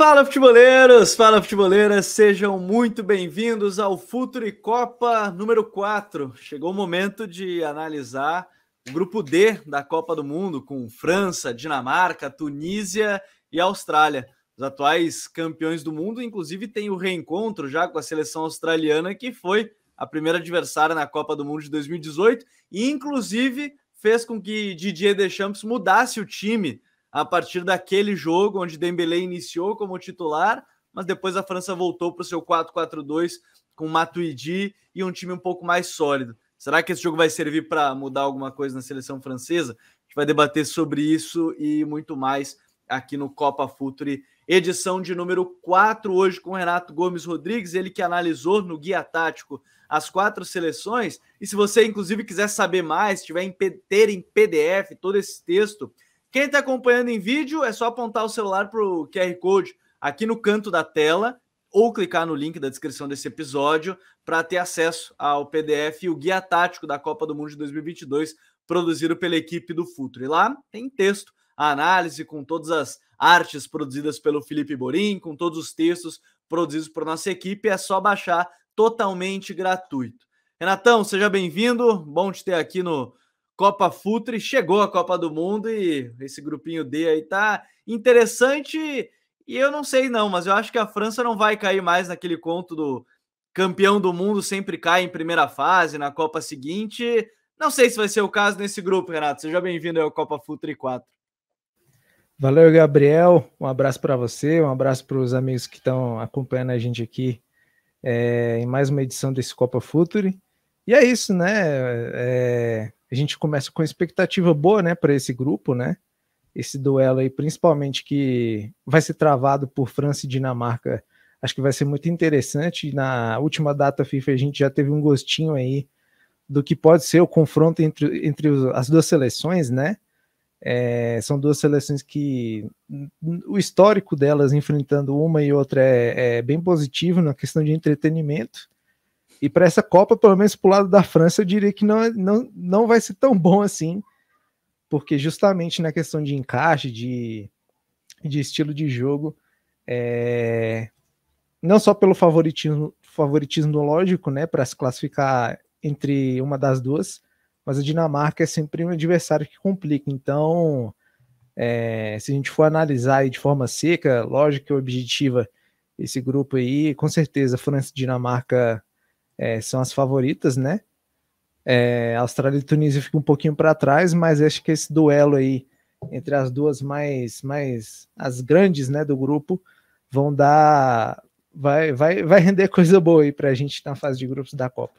Fala futeboleiros, fala futeboleiras, sejam muito bem-vindos ao Futuri Copa número 4. Chegou o momento de analisar o grupo D da Copa do Mundo com França, Dinamarca, Tunísia e Austrália. Os atuais campeões do mundo, inclusive, tem o reencontro já com a seleção australiana que foi a primeira adversária na Copa do Mundo de 2018 e inclusive fez com que Didier Deschamps mudasse o time a partir daquele jogo onde Dembélé iniciou como titular, mas depois a França voltou para o seu 4-4-2 com Matuidi e um time um pouco mais sólido. Será que esse jogo vai servir para mudar alguma coisa na seleção francesa? A gente vai debater sobre isso e muito mais aqui no Copa Futuri, edição de número 4, hoje com Renato Gomes Rodrigues, ele que analisou no Guia Tático as quatro seleções. E se você, inclusive, quiser saber mais, tiver em, ter em PDF todo esse texto, quem está acompanhando em vídeo é só apontar o celular para o QR Code aqui no canto da tela ou clicar no link da descrição desse episódio para ter acesso ao PDF e o guia tático da Copa do Mundo de 2022 produzido pela equipe do Futuro. E lá tem texto, a análise com todas as artes produzidas pelo Felipe Borim, com todos os textos produzidos por nossa equipe, é só baixar totalmente gratuito. Renatão, seja bem-vindo, bom te ter aqui no Copa Futre, chegou a Copa do Mundo e esse grupinho D aí tá interessante. E eu não sei não, mas eu acho que a França não vai cair mais naquele conto do campeão do mundo sempre cai em primeira fase, na Copa seguinte. Não sei se vai ser o caso nesse grupo, Renato. Seja bem-vindo ao Copa Futre 4. Valeu, Gabriel. Um abraço para você, um abraço para os amigos que estão acompanhando a gente aqui é, em mais uma edição desse Copa Futre E é isso, né? É, a gente começa com expectativa boa, né, para esse grupo, né? Esse duelo aí, principalmente que vai ser travado por França e Dinamarca, acho que vai ser muito interessante. Na última data FIFA a gente já teve um gostinho aí do que pode ser o confronto entre, entre as duas seleções, né? É, são duas seleções que o histórico delas enfrentando uma e outra é, é bem positivo na questão de entretenimento. E para essa Copa, pelo menos para o lado da França, eu diria que não, é, não, não vai ser tão bom assim, porque justamente na questão de encaixe, de, de estilo de jogo, é, não só pelo favoritismo, favoritismo lógico, né, para se classificar entre uma das duas, mas a Dinamarca é sempre um adversário que complica. Então, é, se a gente for analisar de forma seca, lógica e objetiva esse grupo aí, com certeza França e Dinamarca é, são as favoritas, né? É, Austrália e Tunísia ficam um pouquinho para trás, mas acho que esse duelo aí entre as duas mais, mais as grandes, né, do grupo, vão dar, vai, vai, vai render coisa boa aí para a gente na fase de grupos da Copa.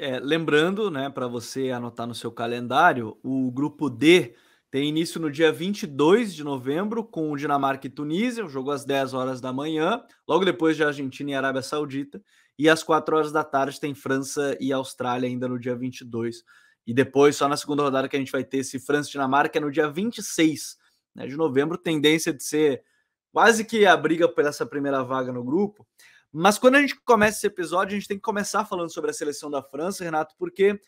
É, lembrando, né, para você anotar no seu calendário, o grupo D tem início no dia 22 de novembro com Dinamarca e Tunísia, o jogo às 10 horas da manhã, logo depois de Argentina e Arábia Saudita. E às 4 horas da tarde tem França e Austrália ainda no dia 22. E depois, só na segunda rodada que a gente vai ter esse França e Dinamarca é no dia 26 né, de novembro, tendência de ser quase que a briga por essa primeira vaga no grupo. Mas quando a gente começa esse episódio, a gente tem que começar falando sobre a seleção da França, Renato, porque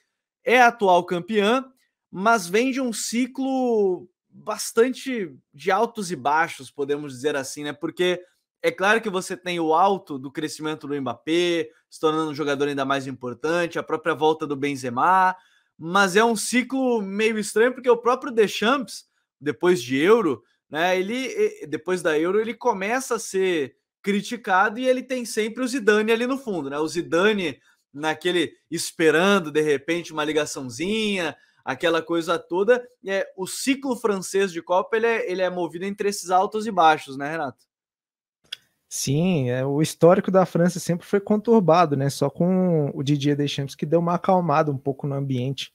é a atual campeã, mas vem de um ciclo bastante de altos e baixos, podemos dizer assim, né? Porque é claro que você tem o alto do crescimento do Mbappé, se tornando um jogador ainda mais importante, a própria volta do Benzema, mas é um ciclo meio estranho porque o próprio Deschamps, depois de Euro, né, ele depois da Euro ele começa a ser criticado e ele tem sempre o Zidane ali no fundo, né? O Zidane naquele esperando de repente uma ligaçãozinha, aquela coisa toda, e é o ciclo francês de Copa, ele é, ele é movido entre esses altos e baixos, né, Renato? Sim, é, o histórico da França sempre foi conturbado, né? Só com o Didier Deschamps que deu uma acalmada um pouco no ambiente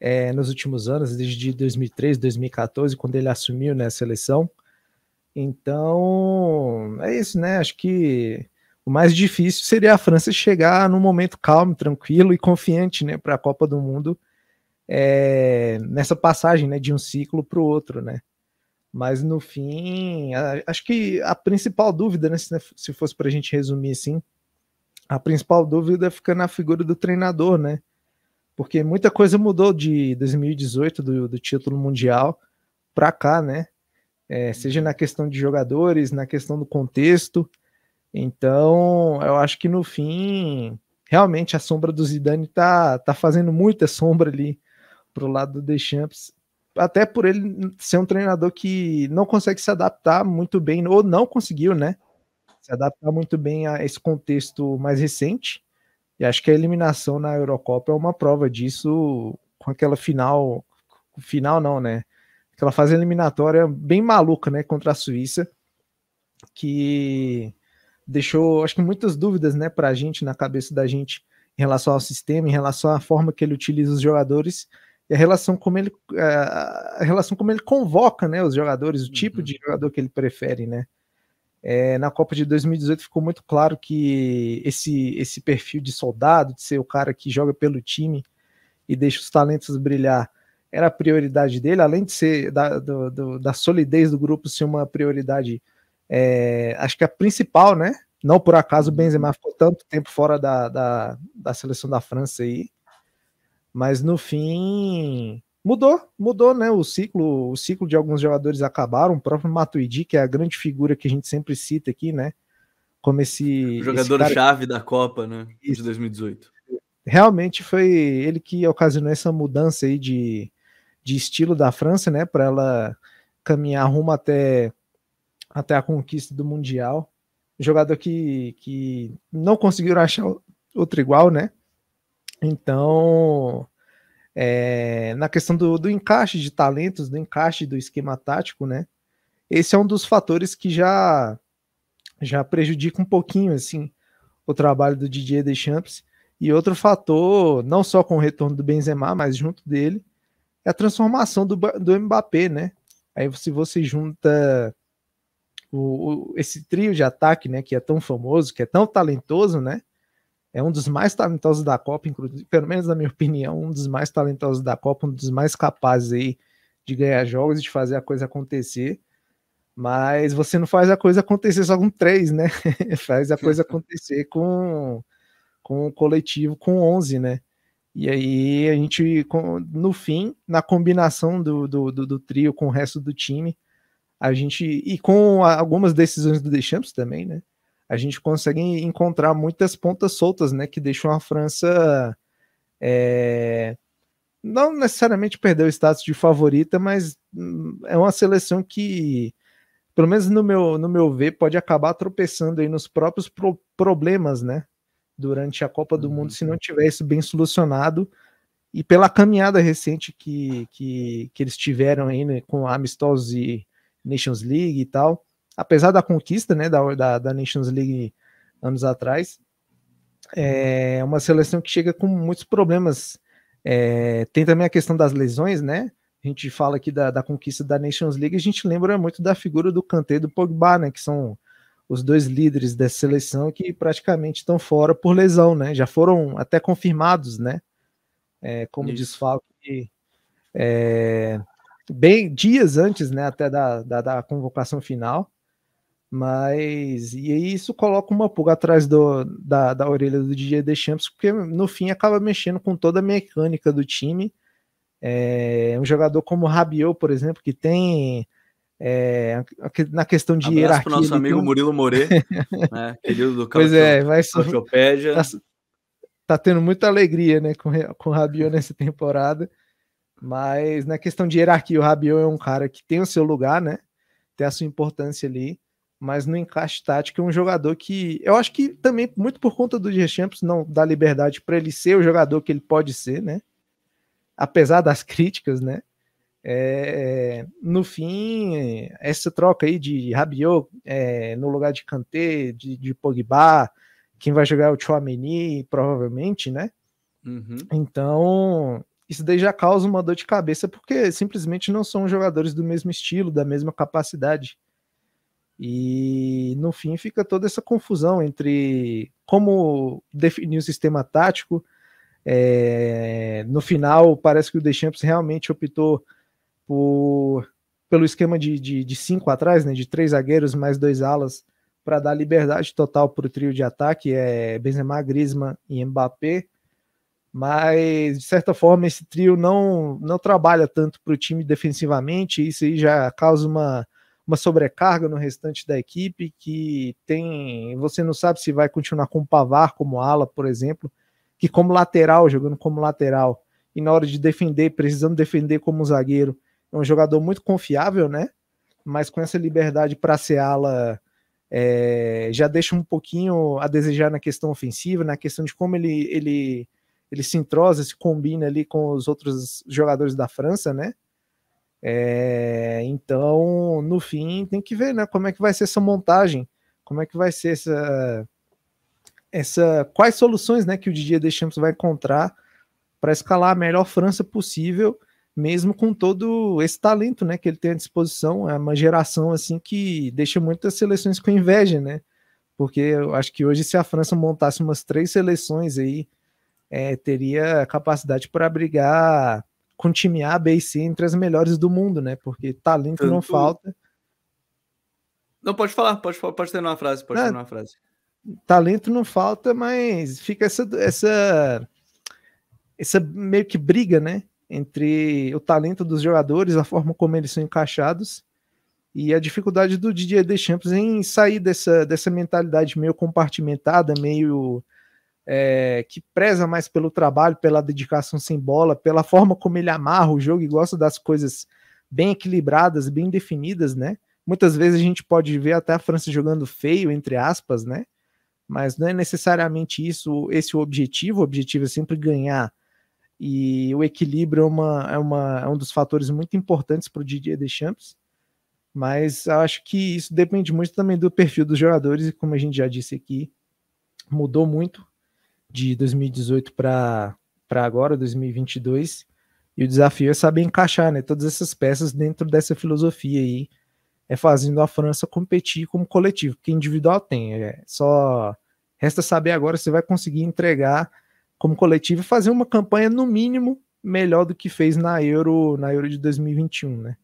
é, nos últimos anos, desde 2003, 2014, quando ele assumiu né, a seleção. Então, é isso, né? Acho que o mais difícil seria a França chegar num momento calmo, tranquilo e confiante, né, para a Copa do Mundo, é, nessa passagem, né, de um ciclo para o outro, né? Mas no fim, acho que a principal dúvida, né, se né, fosse para a gente resumir assim, a principal dúvida fica na figura do treinador, né? Porque muita coisa mudou de 2018, do, do título mundial, para cá, né? É, seja na questão de jogadores, na questão do contexto. Então, eu acho que no fim, realmente a sombra do Zidane tá, tá fazendo muita sombra ali pro lado do Deschamps até por ele ser um treinador que não consegue se adaptar muito bem, ou não conseguiu, né? Se adaptar muito bem a esse contexto mais recente. E acho que a eliminação na Eurocopa é uma prova disso, com aquela final. Final não, né? Aquela fase eliminatória bem maluca, né? Contra a Suíça, que deixou, acho que muitas dúvidas, né, pra gente, na cabeça da gente, em relação ao sistema, em relação à forma que ele utiliza os jogadores e a relação como ele eh, a relação como ele convoca né os jogadores o tipo uhum. de jogador que ele prefere né é, na Copa de 2018 ficou muito claro que esse esse perfil de soldado de ser o cara que joga pelo time e deixa os talentos brilhar era a prioridade dele além de ser da, do, do, da solidez do grupo ser uma prioridade é, acho que a principal né não por acaso o uhum. Benzema ficou tanto tempo fora da, da, da seleção da França aí mas no fim, mudou, mudou, né? O ciclo, o ciclo de alguns jogadores acabaram. O próprio Matuidi, que é a grande figura que a gente sempre cita aqui, né? Como esse jogador-chave cara... da Copa, né? Isso. De 2018. Realmente foi ele que ocasionou essa mudança aí de, de estilo da França, né? Para ela caminhar rumo até, até a conquista do Mundial. Jogador que, que não conseguiram achar outro igual, né? Então, é, na questão do, do encaixe de talentos, do encaixe do esquema tático, né? Esse é um dos fatores que já já prejudica um pouquinho assim o trabalho do Didier Deschamps. E outro fator, não só com o retorno do Benzema, mas junto dele, é a transformação do, do Mbappé, né? Aí se você junta o, o, esse trio de ataque, né, que é tão famoso, que é tão talentoso, né? é um dos mais talentosos da Copa, inclusive, pelo menos na minha opinião, um dos mais talentosos da Copa, um dos mais capazes aí de ganhar jogos e de fazer a coisa acontecer. Mas você não faz a coisa acontecer só com três, né? faz a coisa acontecer com com o coletivo com 11, né? E aí a gente, no fim, na combinação do, do, do, do trio com o resto do time, a gente. E com algumas decisões do Deschamps também, né? a gente consegue encontrar muitas pontas soltas, né, que deixam a França é, não necessariamente perdeu o status de favorita, mas hum, é uma seleção que, pelo menos no meu, no meu ver, pode acabar tropeçando aí nos próprios pro problemas, né? Durante a Copa do uhum. Mundo, se não uhum. tiver isso bem solucionado. E pela caminhada recente que, que, que eles tiveram aí né, com amistosos e Nations League e tal, apesar da conquista né, da, da, da Nations League anos atrás, é uma seleção que chega com muitos problemas. É, tem também a questão das lesões, né? A gente fala aqui da, da conquista da Nations League, a gente lembra muito da figura do Kanté e do Pogba, né? Que são os dois líderes dessa seleção que praticamente estão fora por lesão, né? Já foram até confirmados, né? É, como Isso. desfalque é, bem dias antes, né? Até da, da, da convocação final. Mas, e isso coloca uma pulga atrás do, da, da orelha do DJ Deschamps, porque no fim acaba mexendo com toda a mecânica do time. É, um jogador como Rabiot, por exemplo, que tem é, na questão de Abraço hierarquia... Pro nosso amigo tem... Murilo More, né, querido do Pois é, vai tá, tá tendo muita alegria né, com, com o Rabiot nessa temporada, mas na questão de hierarquia, o Rabiot é um cara que tem o seu lugar, né, tem a sua importância ali, mas no encaixe tático é um jogador que eu acho que também muito por conta do Deschamps não dá liberdade para ele ser o jogador que ele pode ser, né? Apesar das críticas, né? É, é, no fim, essa troca aí de Rabiot é, no lugar de Kanté, de, de Pogba, quem vai jogar é o Chouameni, provavelmente, né? Uhum. Então, isso daí já causa uma dor de cabeça, porque simplesmente não são jogadores do mesmo estilo, da mesma capacidade. E no fim fica toda essa confusão entre como definir o sistema tático. É, no final, parece que o Deschamps realmente optou por, pelo esquema de, de, de cinco atrás, né, de três zagueiros mais dois alas, para dar liberdade total para o trio de ataque, é Benzema, Griezmann e Mbappé. Mas, de certa forma, esse trio não, não trabalha tanto para o time defensivamente, isso aí já causa uma uma sobrecarga no restante da equipe que tem. Você não sabe se vai continuar com o Pavar como ala, por exemplo, que como lateral, jogando como lateral, e na hora de defender, precisando defender como zagueiro, é um jogador muito confiável, né? Mas com essa liberdade para ser ala. É, já deixa um pouquinho a desejar na questão ofensiva, na questão de como ele, ele, ele se entrosa, se combina ali com os outros jogadores da França, né? É, então, no fim, tem que ver né, como é que vai ser essa montagem, como é que vai ser essa. essa quais soluções né, que o Didier Deschamps vai encontrar para escalar a melhor França possível, mesmo com todo esse talento né, que ele tem à disposição. É uma geração assim que deixa muitas seleções com inveja, né? Porque eu acho que hoje, se a França montasse umas três seleções aí, é, teria capacidade para brigar com time A, B e C entre as melhores do mundo, né? Porque talento Tanto... não falta. Não, pode falar, pode, pode ter uma frase, pode é. ter uma frase. Talento não falta, mas fica essa, essa, essa meio que briga, né? Entre o talento dos jogadores, a forma como eles são encaixados e a dificuldade do Didier Deschamps em sair dessa, dessa mentalidade meio compartimentada, meio é, que preza mais pelo trabalho, pela dedicação sem bola, pela forma como ele amarra o jogo e gosta das coisas bem equilibradas, bem definidas, né? Muitas vezes a gente pode ver até a França jogando feio, entre aspas, né? Mas não é necessariamente isso, esse o objetivo. O objetivo é sempre ganhar. E o equilíbrio é, uma, é, uma, é um dos fatores muito importantes para o Didier Deschamps. Mas acho que isso depende muito também do perfil dos jogadores, e como a gente já disse aqui, mudou muito de 2018 para agora, 2022. E o desafio é saber encaixar né, todas essas peças dentro dessa filosofia aí, é fazendo a França competir como coletivo, porque individual tem. É só resta saber agora se vai conseguir entregar como coletivo e fazer uma campanha, no mínimo, melhor do que fez na Euro, na Euro de 2021, né?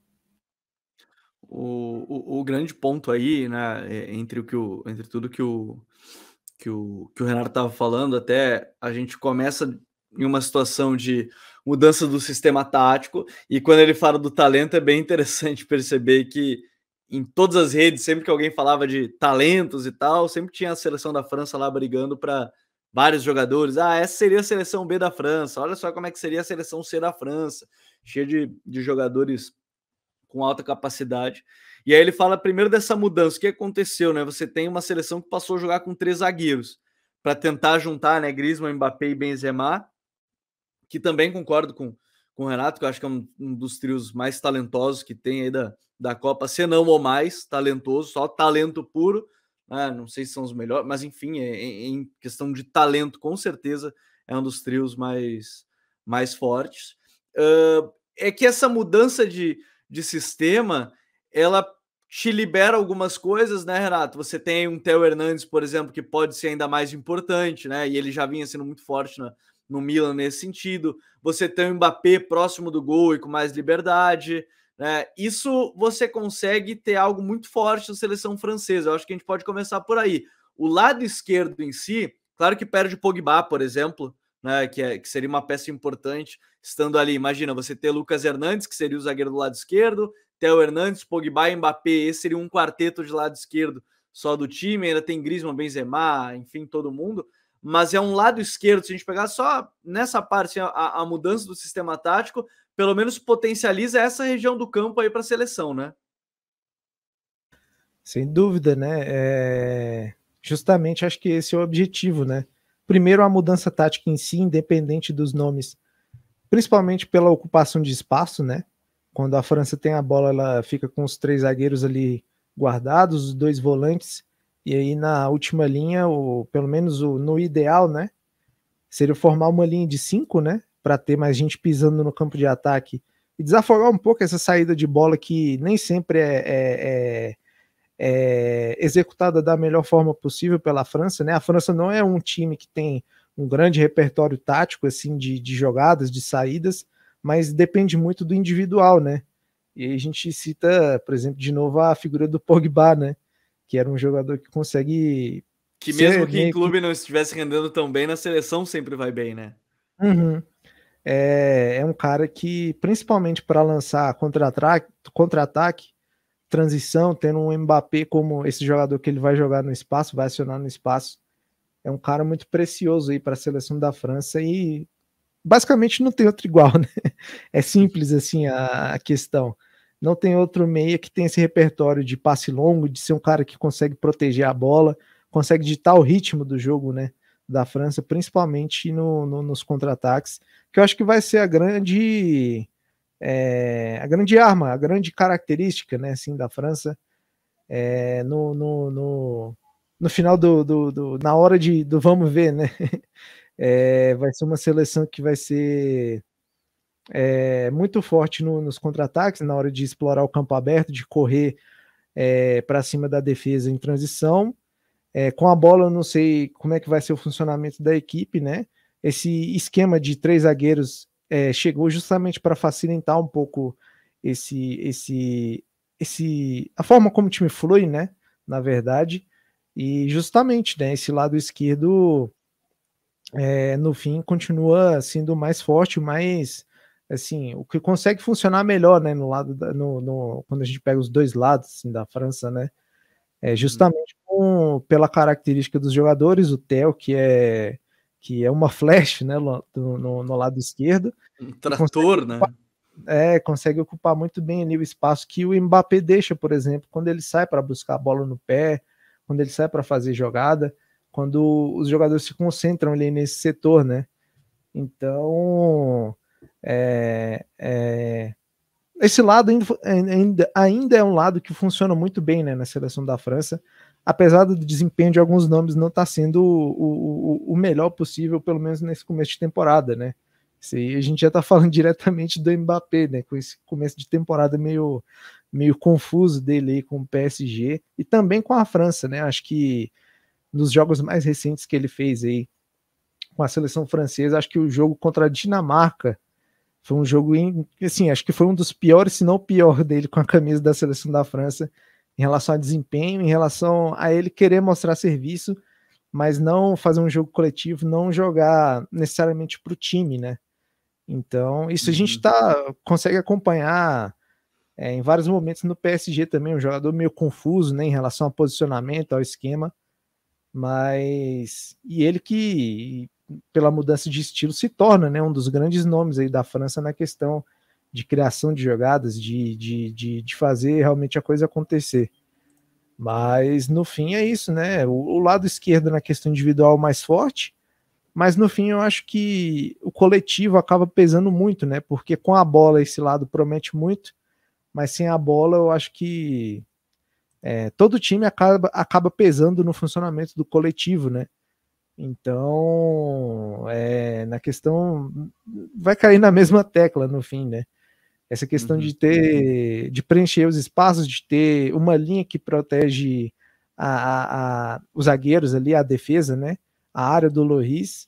O, o, o grande ponto aí, né, é, entre, o que o, entre tudo que o, que o, que o Renato estava falando, até a gente começa em uma situação de mudança do sistema tático, e quando ele fala do talento, é bem interessante perceber que em todas as redes, sempre que alguém falava de talentos e tal, sempre tinha a seleção da França lá brigando para vários jogadores. Ah, essa seria a seleção B da França, olha só como é que seria a seleção C da França, cheia de, de jogadores com alta capacidade. E aí ele fala primeiro dessa mudança, o que aconteceu, né? Você tem uma seleção que passou a jogar com três zagueiros para tentar juntar, né, Griezmann, Mbappé e Benzema, que também concordo com, com o Renato, que eu acho que é um, um dos trios mais talentosos que tem aí da, da Copa, se não o mais talentoso, só talento puro, né? não sei se são os melhores, mas enfim, é, é, é, em questão de talento, com certeza é um dos trios mais, mais fortes. Uh, é que essa mudança de, de sistema, ela te libera algumas coisas, né, Renato? Você tem um Theo Hernandes, por exemplo, que pode ser ainda mais importante, né? E ele já vinha sendo muito forte no Milan nesse sentido. Você tem o Mbappé próximo do gol e com mais liberdade. Né? Isso você consegue ter algo muito forte na seleção francesa. Eu acho que a gente pode começar por aí. O lado esquerdo em si, claro que perde o Pogba, por exemplo, né? que, é, que seria uma peça importante estando ali. Imagina você ter Lucas Hernandes, que seria o zagueiro do lado esquerdo, Theo Hernandes, Pogba e Mbappé. Esse seria um quarteto de lado esquerdo só do time. Ainda tem Griezmann, Benzema, enfim, todo mundo. Mas é um lado esquerdo, se a gente pegar só nessa parte a, a mudança do sistema tático, pelo menos potencializa essa região do campo aí para a seleção, né? Sem dúvida, né? É... Justamente acho que esse é o objetivo, né? Primeiro, a mudança tática em si, independente dos nomes, principalmente pela ocupação de espaço, né? Quando a França tem a bola, ela fica com os três zagueiros ali guardados, os dois volantes, e aí na última linha, pelo menos o, no ideal, né? Seria formar uma linha de cinco, né? Para ter mais gente pisando no campo de ataque e desafogar um pouco essa saída de bola que nem sempre é, é, é, é, executada da melhor forma possível pela França, né? A França não é um time que tem um grande repertório tático assim de, de jogadas, de saídas, mas depende muito do individual, né? E aí a gente cita, por exemplo, de novo a figura do Pogba, né? Que era um jogador que consegue. Que mesmo que em clube que... não estivesse rendendo tão bem, na seleção sempre vai bem, né? Uhum. É, é um cara que, principalmente para lançar contra-ataque, contra transição, tendo um Mbappé como esse jogador que ele vai jogar no espaço, vai acionar no espaço, é um cara muito precioso aí para a seleção da França e basicamente não tem outro igual, né? É simples assim a, a questão. Não tem outro meia que tem esse repertório de passe longo, de ser um cara que consegue proteger a bola, consegue ditar o ritmo do jogo, né? Da França, principalmente no, no nos contra-ataques, que eu acho que vai ser a grande é, a grande arma, a grande característica, né? Assim, da França é, no, no, no, no final do, do, do, na hora de, do vamos ver, né? É, vai ser uma seleção que vai ser é, muito forte no, nos contra-ataques, na hora de explorar o campo aberto, de correr é, para cima da defesa em transição. É, com a bola, eu não sei como é que vai ser o funcionamento da equipe, né? Esse esquema de três zagueiros é, chegou justamente para facilitar um pouco esse, esse, esse, a forma como o time flui, né? Na verdade, e justamente, né? Esse lado esquerdo é, no fim, continua sendo mais forte, mais assim, o que consegue funcionar melhor, né, no lado da, no, no, quando a gente pega os dois lados assim, da França, né, é uhum. justamente com, pela característica dos jogadores, o Theo que é que é uma flash, né, no, no, no lado esquerdo, um trator, né, é consegue ocupar muito bem ali o espaço que o Mbappé deixa, por exemplo, quando ele sai para buscar a bola no pé, quando ele sai para fazer jogada, quando os jogadores se concentram ali nesse setor, né? Então, é, é, esse lado ainda, ainda é um lado que funciona muito bem né, na seleção da França, apesar do desempenho de alguns nomes não estar tá sendo o, o, o, melhor possível, pelo menos nesse começo de temporada, né? Esse, a gente já está falando diretamente do Mbappé, né? Com esse começo de temporada meio, meio confuso dele aí com o PSG e também com a França, né? Acho que dos jogos mais recentes que ele fez aí com a seleção francesa, acho que o jogo contra a Dinamarca foi um jogo, assim, acho que foi um dos piores, se não o pior dele com a camisa da seleção da França em relação a desempenho, em relação a ele querer mostrar serviço, mas não fazer um jogo coletivo, não jogar necessariamente para o time, né? Então, isso a gente uhum. tá, consegue acompanhar é, em vários momentos no PSG também, um jogador meio confuso né, em relação ao posicionamento, ao esquema mas e ele que pela mudança de estilo se torna né, um dos grandes nomes aí da França na questão de criação de jogadas, de, de, de, de fazer realmente a coisa acontecer. Mas no fim é isso, né? O, o, lado esquerdo na questão individual mais forte, mas no fim eu acho que o coletivo acaba pesando muito, né? Porque com a bola esse lado promete muito, mas sem a bola eu acho que é, todo time acaba, acaba pesando no funcionamento do coletivo, né? Então, é, na questão, vai cair na mesma tecla no fim, né? Essa questão uhum. de ter, de preencher os espaços, de ter uma linha que protege a, a, a, os zagueiros ali, a defesa, né? A área do Loris.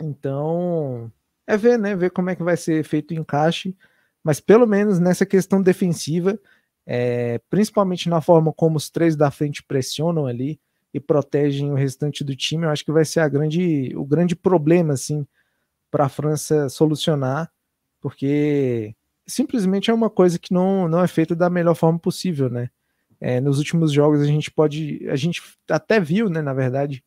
Então, é ver, né? Ver como é que vai ser feito o encaixe. Mas pelo menos nessa questão defensiva, é, principalmente na forma como os três da frente pressionam ali e protegem o restante do time, eu acho que vai ser a grande, o grande problema assim para a França solucionar, porque simplesmente é uma coisa que não, não é feita da melhor forma possível, né? É, nos últimos jogos a gente pode, a gente até viu, né, na verdade,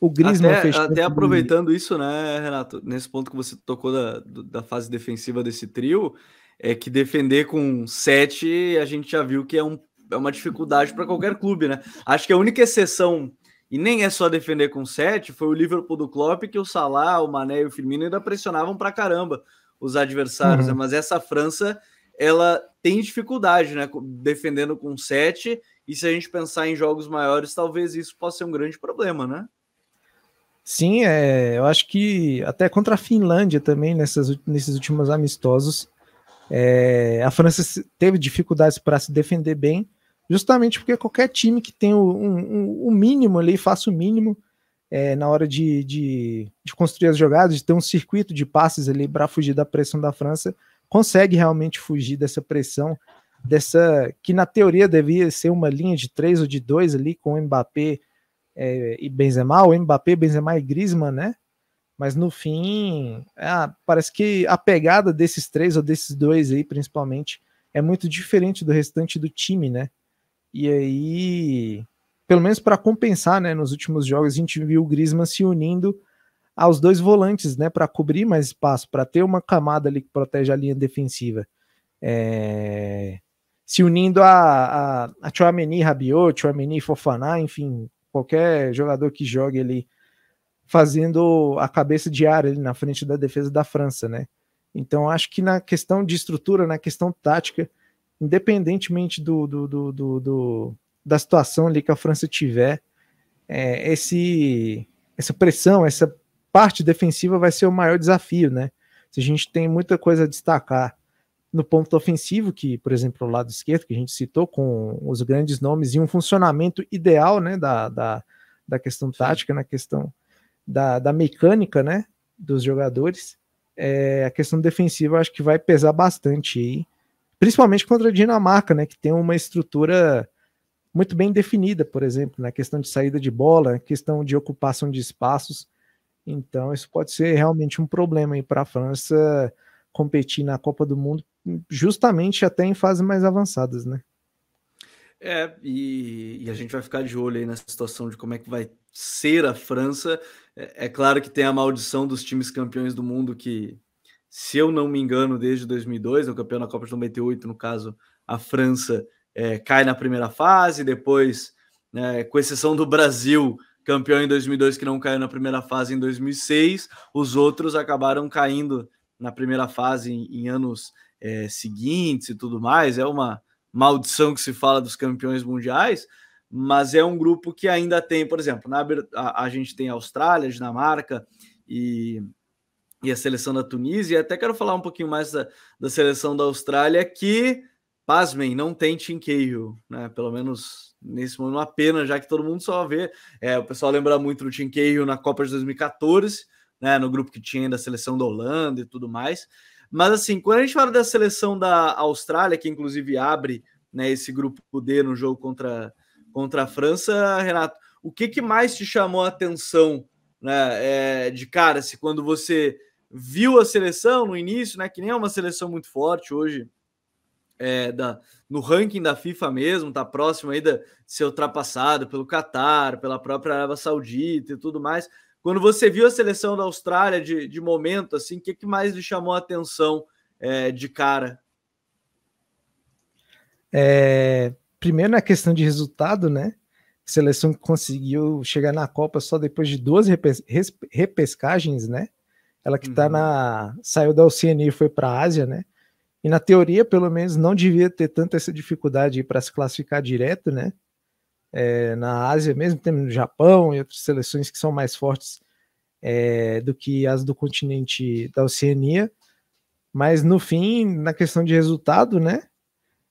o Griezmann até, fechou. até aproveitando isso, né, Renato? Nesse ponto que você tocou da, da fase defensiva desse trio, é que defender com sete a gente já viu que é, um, é uma dificuldade para qualquer clube, né? Acho que a única exceção e nem é só defender com sete foi o Liverpool do Klopp que o Salah, o Mané e o Firmino ainda pressionavam para caramba os adversários, né? uhum. né? mas essa França ela tem dificuldade, né? Defendendo com sete e se a gente pensar em jogos maiores, talvez isso possa ser um grande problema, né? Sim, é, eu acho que até contra a Finlândia também, nessas, nesses últimos amistosos, é, a França teve dificuldades para se defender bem, justamente porque qualquer time que tem o, um, um, mínimo ali, faça o mínimo é, na hora de, de, de, construir as jogadas, de ter um circuito de passes ali para fugir da pressão da França, consegue realmente fugir dessa pressão, dessa que na teoria devia ser uma linha de três ou de dois ali com o Mbappé é, e Benzema, o Mbappé, Benzema e Griezmann, né? Mas no fim, é, parece que a pegada desses três ou desses dois aí, principalmente, é muito diferente do restante do time, né? E aí, pelo menos para compensar, né? Nos últimos jogos a gente viu o Griezmann se unindo aos dois volantes, né? Para cobrir mais espaço, para ter uma camada ali que protege a linha defensiva. É... Se unindo a, a, a Chouameni, Rabiot, Chouameni, Fofaná, enfim, qualquer jogador que jogue ali fazendo a cabeça de área ali na frente da defesa da França, né? Então acho que na questão de estrutura, na questão tática, independentemente do, do, do, do da situação ali que a França tiver, é, esse essa pressão, essa parte defensiva vai ser o maior desafio, né? Se a gente tem muita coisa a destacar no ponto ofensivo, que, por exemplo, o lado esquerdo, que a gente citou, com os grandes nomes e um funcionamento ideal né, da, da, da questão tática, na questão da, da mecânica né, dos jogadores, é, a questão defensiva acho que vai pesar bastante aí, principalmente contra a Dinamarca, né, que tem uma estrutura muito bem definida, por exemplo, na questão de saída de bola, questão de ocupação de espaços. Então, isso pode ser realmente um problema aí para a França competir na Copa do Mundo, justamente até em fases mais avançadas, né? É, e, e, a gente vai ficar de olho aí nessa situação de como é que vai ser a França. É, é, claro que tem a maldição dos times campeões do mundo que, se eu não me engano, desde 2002, é o campeão da Copa de 98, no caso, a França é, cai na primeira fase, depois, né, com exceção do Brasil, campeão em 2002 que não caiu na primeira fase em 2006, os outros acabaram caindo na primeira fase em, em anos é, seguintes e tudo mais, é uma maldição que se fala dos campeões mundiais, mas é um grupo que ainda tem, por exemplo, na, a, a gente tem a Austrália, Dinamarca e, e a seleção da Tunísia, e até quero falar um pouquinho mais da, da seleção da Austrália, que, pasmem, não tem Tim Cahill, né? pelo menos nesse momento, uma pena, já que todo mundo só vê, é, o pessoal lembra muito do Tim Cahill na Copa de 2014, né, no grupo que tinha da seleção da Holanda e tudo mais, mas assim, quando a gente fala da seleção da Austrália, que inclusive abre né, esse grupo D no jogo contra, contra a França, Renato, o que, que mais te chamou a atenção né, é, de cara? Se assim, quando você viu a seleção no início, né, que nem é uma seleção muito forte hoje, é, da, no ranking da FIFA mesmo, está próximo ainda de ser ultrapassado pelo Catar, pela própria Arábia Saudita e tudo mais. Quando você viu a seleção da Austrália de, de momento, assim, o que, que mais lhe chamou a atenção é, de cara? É, primeiro na questão de resultado, né? Seleção que conseguiu chegar na Copa só depois de duas repes, repescagens, né? Ela que tá uhum. tá na. saiu da Oceania e foi para a Ásia, né? E na teoria, pelo menos, não devia ter tanta essa dificuldade para se classificar direto, né? é, na Ásia, mesmo temos no Japão e outras seleções que são mais fortes é, do que as do continente da Oceania. Mas no fim, na questão de resultado, né?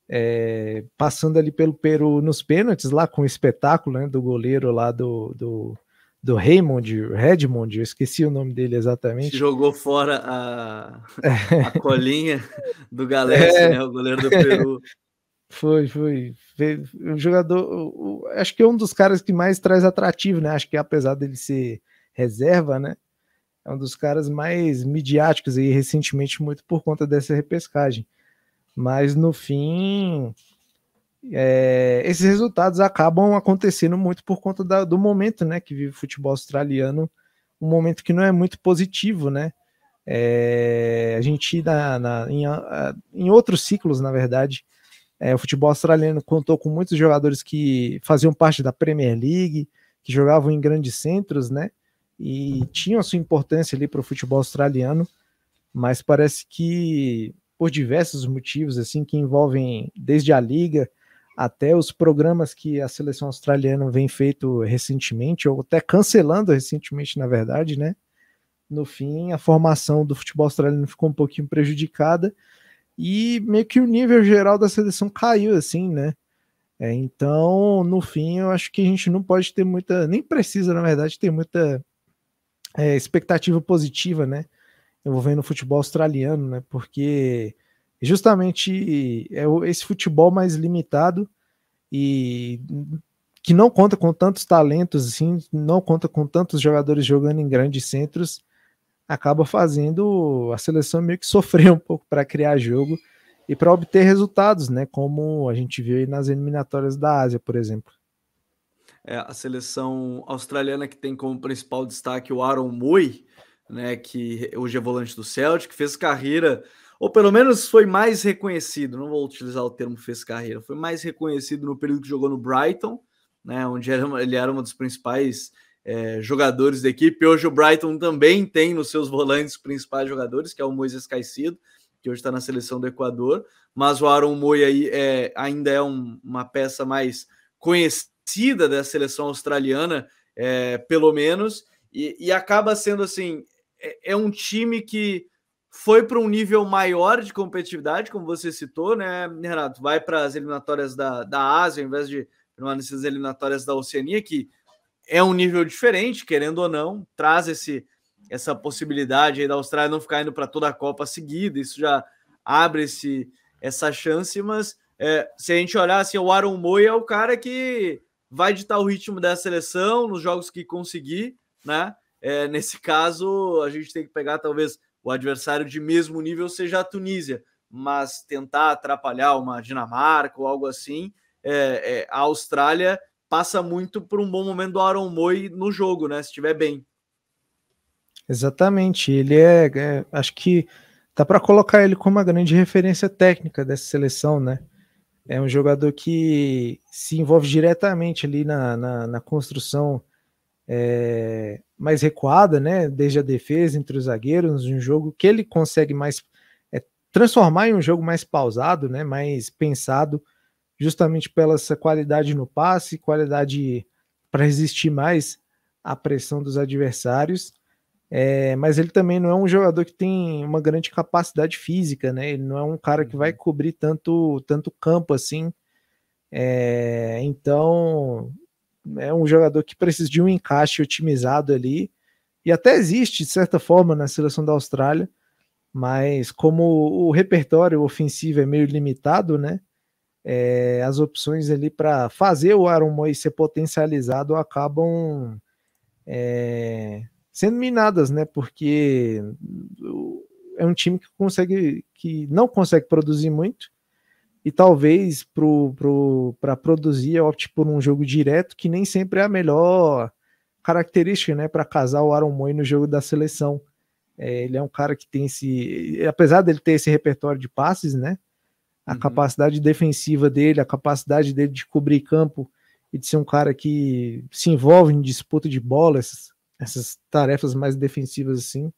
É, passando ali pelo Peru nos pênaltis, lá com o espetáculo né, do goleiro lá do, do, do Raymond, Redmond, eu esqueci o nome dele exatamente. Jogou fora a, é. a colinha do Galés, né, o goleiro do Peru. Foi, foi. Um jogador. Acho que é um dos caras que mais traz atrativo, né? Acho que apesar dele ser reserva, né? É um dos caras mais midiáticos aí recentemente, muito por conta dessa repescagem. Mas no fim, é, esses resultados acabam acontecendo muito por conta da, do momento né, que vive o futebol australiano, um momento que não é muito positivo, né? É, a gente na, na em, em outros ciclos, na verdade, é, o futebol australiano contou com muitos jogadores que faziam parte da Premier League, que jogavam em grandes centros, né? E tinham a sua importância ali para o futebol australiano, mas parece que por diversos motivos, assim, que envolvem desde a liga até os programas que a seleção australiana vem feito recentemente, ou até cancelando recentemente, na verdade, né? No fim, a formação do futebol australiano ficou um pouquinho prejudicada e meio que o nível geral da seleção caiu, assim, né? É, então, no fim, eu acho que a gente não pode ter muita, nem precisa, na verdade, ter muita é, expectativa positiva, né? Envolvendo o futebol australiano, né? Porque justamente é esse futebol mais limitado e que não conta com tantos talentos, assim, não conta com tantos jogadores jogando em grandes centros, acaba fazendo a seleção meio que sofrer um pouco para criar jogo e para obter resultados, né? Como a gente viu aí nas eliminatórias da Ásia, por exemplo. É, a seleção australiana que tem como principal destaque o Aaron Mui, né? Que hoje é volante do Celtic, fez carreira, ou pelo menos foi mais reconhecido. Não vou utilizar o termo fez carreira, foi mais reconhecido no período que jogou no Brighton, né? Onde ele era uma dos principais é, jogadores da equipe. Hoje o Brighton também tem nos seus volantes principais jogadores, que é o Moisés Caicedo, que hoje está na seleção do Equador, mas o Aaron Moy aí é, ainda é um, uma peça mais conhecida da seleção australiana, é, pelo menos, e, e, acaba sendo assim, é, é um time que foi para um nível maior de competitividade, como você citou, né, Renato? Vai para as eliminatórias da, da Ásia, ao invés de permanecer nas eliminatórias da Oceania, que é um nível diferente, querendo ou não, traz esse essa possibilidade aí da Austrália não ficar indo para toda a Copa seguida, isso já abre esse, essa chance, mas é, se a gente olhar assim, o Aaron Moy é o cara que vai ditar o ritmo da seleção nos jogos que conseguir, né? É, nesse caso, a gente tem que pegar talvez o adversário de mesmo nível seja a Tunísia, mas tentar atrapalhar uma Dinamarca ou algo assim, é, é a Austrália passa muito por um bom momento do Aaron Moy no jogo, né? Se estiver bem. Exatamente. Ele é, é acho que dá para colocar ele como uma grande referência técnica dessa seleção, né? É um jogador que se envolve diretamente ali na, na, na construção é, mais recuada, né? Desde a defesa entre os zagueiros, um jogo que ele consegue mais é, transformar em um jogo mais pausado, né? Mais pensado justamente pela essa qualidade no passe, qualidade para resistir mais à pressão dos adversários. É, mas ele também não é um jogador que tem uma grande capacidade física, né? Ele não é um cara que vai uhum. cobrir tanto, tanto campo assim. É, então é um jogador que precisa de um encaixe otimizado ali. E até existe, de certa forma, na seleção da Austrália, mas como o repertório ofensivo é meio limitado, né? é, as opções ali para fazer o Aaron Moy ser potencializado acabam é, sendo minadas, né? Porque é um time que consegue, que não consegue produzir muito e talvez para pro, pro, produzir opte por um jogo direto que nem sempre é a melhor característica, né? Para casar o Aaron Moy no jogo da seleção. É, ele é um cara que tem esse, apesar dele ter esse repertório de passes, né? a uhum. capacidade defensiva dele, a capacidade dele de cobrir campo e de ser um cara que se envolve em disputa de bolas, essas tarefas mais defensivas assim.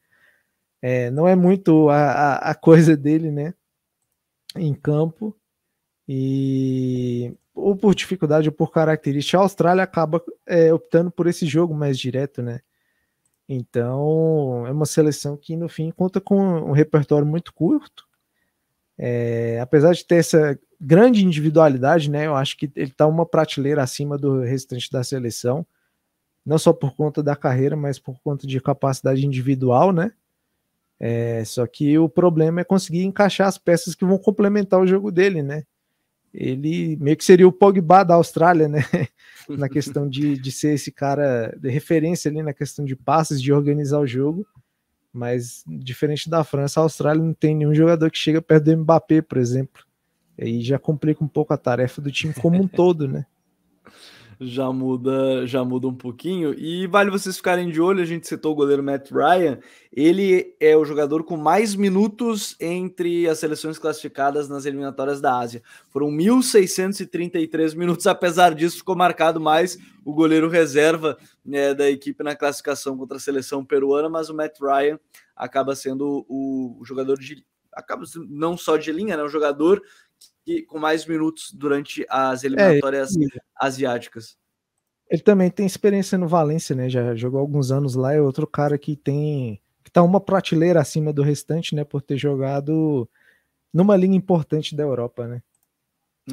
É, não é muito a, a, a, coisa dele, né? Em campo. E ou por dificuldade ou por característica, a Austrália acaba é, optando por esse jogo mais direto, né? Então é uma seleção que no fim conta com um repertório muito curto, é, apesar de ter essa grande individualidade, né, eu acho que ele está uma prateleira acima do restante da seleção, não só por conta da carreira, mas por conta de capacidade individual, né? É, só que o problema é conseguir encaixar as peças que vão complementar o jogo dele, né? Ele meio que seria o Pogba da Austrália, né? na questão de, de ser esse cara de referência ali na questão de passes, de organizar o jogo mas, diferente da França, a Austrália não tem nenhum jogador que chega perto do Mbappé, por exemplo. E aí já complica um pouco a tarefa do time como um todo, né? já muda, já muda um pouquinho. E vale vocês ficarem de olho, a gente citou o goleiro Matt Ryan. Ele é o jogador com mais minutos entre as seleções classificadas nas eliminatórias da Ásia. Foram 1.633 minutos, apesar disso, ficou marcado mais o goleiro reserva né, da equipe na classificação contra a seleção peruana, mas o Matt Ryan acaba sendo o, jogador de acaba não só de linha, né? Um jogador que, com mais minutos durante as é, eliminatórias é, asiáticas. Ele também tem experiência no Valência, né? Já jogou alguns anos lá, é outro cara que tem que tá uma prateleira acima do restante, né, por ter jogado numa linha importante da Europa, né?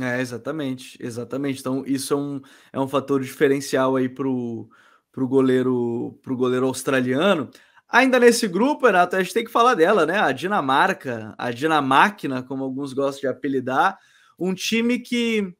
É, exatamente, exatamente. Então, isso é um, é um fator diferencial aí pro, pro goleiro pro goleiro australiano. Ainda nesse grupo, Renato, a gente tem que falar dela, né? A Dinamarca, a Dinamáquina, como alguns gostam de apelidar, um time que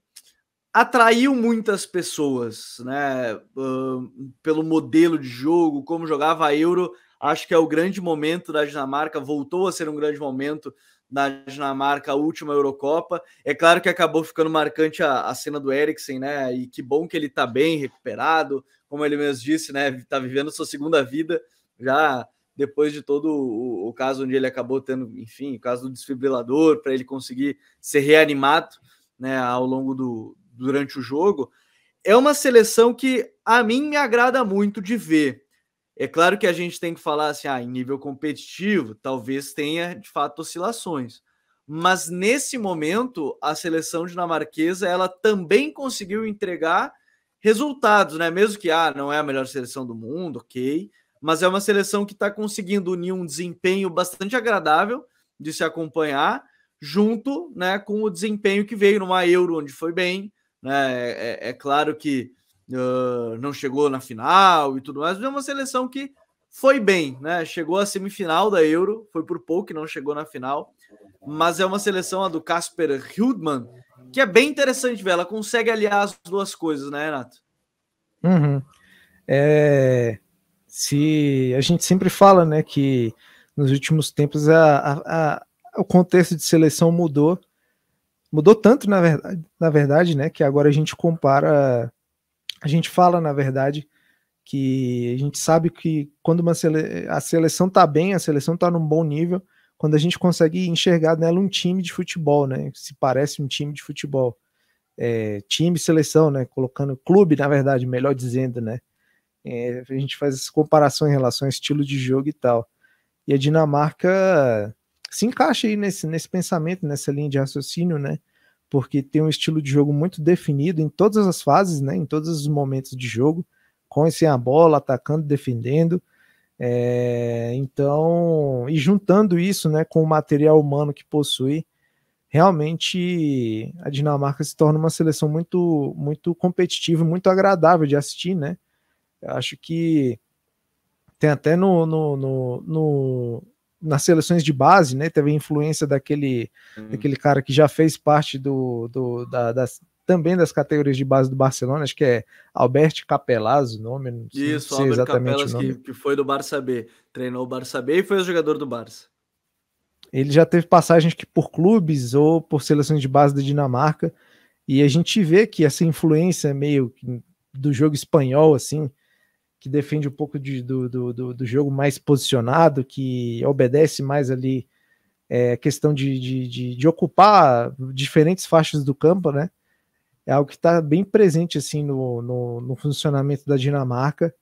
atraiu muitas pessoas, né? Uh, pelo modelo de jogo, como jogava a Euro, acho que é o grande momento da Dinamarca, voltou a ser um grande momento da Dinamarca, a última Eurocopa. É claro que acabou ficando marcante a, a cena do Eriksen, né? E que bom que ele tá bem recuperado, como ele mesmo disse, né? Tá vivendo sua segunda vida já depois de todo o, o, caso onde ele acabou tendo, enfim, o caso do desfibrilador, para ele conseguir ser reanimado né, ao longo do durante o jogo. É uma seleção que a mim me agrada muito de ver. É claro que a gente tem que falar assim, ah, em nível competitivo, talvez tenha de fato oscilações. Mas nesse momento, a seleção dinamarquesa ela também conseguiu entregar resultados, né? Mesmo que ah, não é a melhor seleção do mundo, ok mas é uma seleção que está conseguindo unir um desempenho bastante agradável de se acompanhar, junto né, com o desempenho que veio numa Euro, onde foi bem. Né? É, é, é claro que uh, não chegou na final e tudo mais, mas é uma seleção que foi bem, né? Chegou à semifinal da Euro, foi por pouco que não chegou na final, mas é uma seleção a do Casper Hildman, que é bem interessante, velho. Ela consegue aliar as duas coisas, né, Renato? Uhum. É se a gente sempre fala, né, que nos últimos tempos a, a, a, o contexto de seleção mudou, mudou tanto na verdade, na verdade, né, que agora a gente compara, a gente fala na verdade que a gente sabe que quando uma sele, a seleção tá bem, a seleção tá num bom nível, quando a gente consegue enxergar nela um time de futebol, né, se parece um time de futebol, é, time seleção, né, colocando clube na verdade, melhor dizendo, né, é, a gente faz essa comparação em relação ao estilo de jogo e tal. E a Dinamarca se encaixa aí nesse, nesse pensamento, nessa linha de raciocínio, né? Porque tem um estilo de jogo muito definido em todas as fases, né? Em todos os momentos de jogo, com e sem a bola, atacando, defendendo. É, então, e juntando isso, né, com o material humano que possui, realmente a Dinamarca se torna uma seleção muito, muito competitiva, muito agradável de assistir, né? Eu acho que tem até no, no, no, no, nas seleções de base, né? Teve influência daquele, hum. daquele cara que já fez parte do, do da, das, também das categorias de base do Barcelona, acho que é Albert Capelaz o nome. Não sei, Isso, não sei Albert que, que, foi do Barça B. Treinou o Barça B e foi o jogador do Barça. Ele já teve passagens que por clubes ou por seleções de base da Dinamarca, e a gente vê que essa influência meio do jogo espanhol, assim, que defende um pouco de, do, do, do, jogo mais posicionado, que obedece mais ali é, questão de, de, de, de, ocupar diferentes faixas do campo, né? É algo que está bem presente assim no, no, no funcionamento da Dinamarca.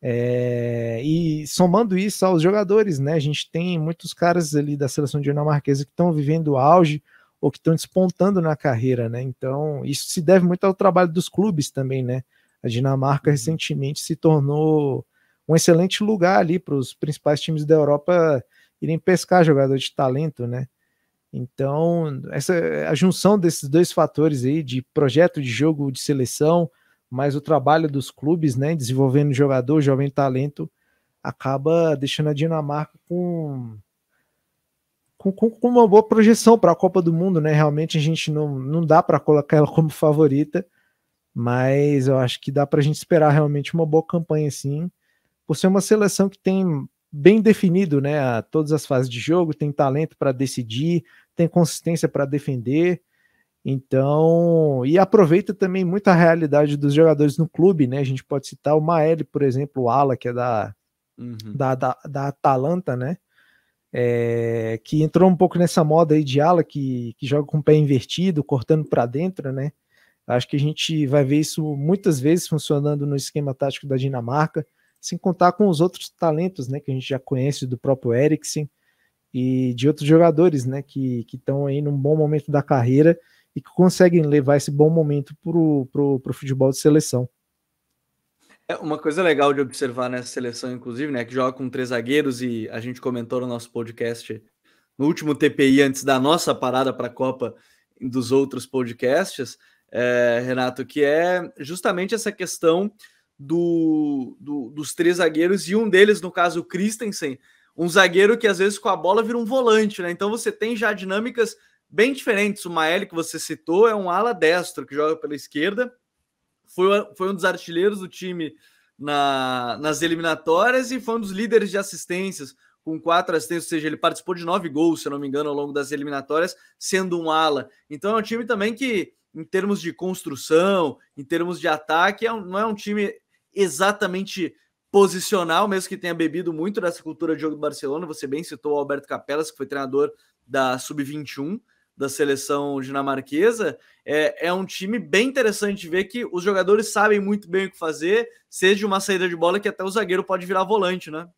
É, e somando isso aos jogadores, né? A gente tem muitos caras ali da seleção dinamarquesa que estão vivendo auge ou que estão despontando na carreira, né? Então, isso se deve muito ao trabalho dos clubes também, né? A Dinamarca uhum. recentemente se tornou um excelente lugar ali para os principais times da Europa irem pescar jogador de talento, né? Então, essa a junção desses dois fatores aí de projeto de jogo de seleção, mais o trabalho dos clubes, né, desenvolvendo jogador, jovem talento, acaba deixando a Dinamarca com com, com uma boa projeção para a Copa do Mundo, né? Realmente a gente não, não dá para colocar ela como favorita, mas eu acho que dá para a gente esperar realmente uma boa campanha, sim, por ser uma seleção que tem bem definido, né, a, todas as fases de jogo, tem talento para decidir, tem consistência para defender, então, e aproveita também muito a realidade dos jogadores no clube, né? A gente pode citar o Maeli, por exemplo, o Ala, que é da, uhum. da, da, da, Atalanta, né? É, que entrou um pouco nessa moda aí de ala que, que joga com o pé invertido, cortando para dentro, né? Acho que a gente vai ver isso muitas vezes funcionando no esquema tático da Dinamarca, sem contar com os outros talentos, né, que a gente já conhece do próprio Eriksen e de outros jogadores, né, que estão aí num bom momento da carreira e que conseguem levar esse bom momento para o futebol de seleção. É uma coisa legal de observar nessa seleção, inclusive, né, que joga com três zagueiros e a gente comentou no nosso podcast no último TPI antes da nossa parada para a Copa dos outros podcasts, é, Renato, que é justamente essa questão do, do, dos três zagueiros, e um deles, no caso, o Christensen, um zagueiro que às vezes com a bola vira um volante, né? Então você tem já dinâmicas bem diferentes. O Maeli, que você citou, é um ala destro que joga pela esquerda, foi, foi um dos artilheiros do time na, nas eliminatórias e foi um dos líderes de assistências, com quatro assistências, ou seja, ele participou de nove gols, se não me engano, ao longo das eliminatórias, sendo um ala. Então é um time também que em termos de construção, em termos de ataque, é um, não é um time exatamente posicional, mesmo que tenha bebido muito dessa cultura de jogo do Barcelona. Você bem citou o Alberto Capelas, que foi treinador da Sub-21 da seleção dinamarquesa. É, é um time bem interessante de ver que os jogadores sabem muito bem o que fazer, seja uma saída de bola que até o zagueiro pode virar volante, né?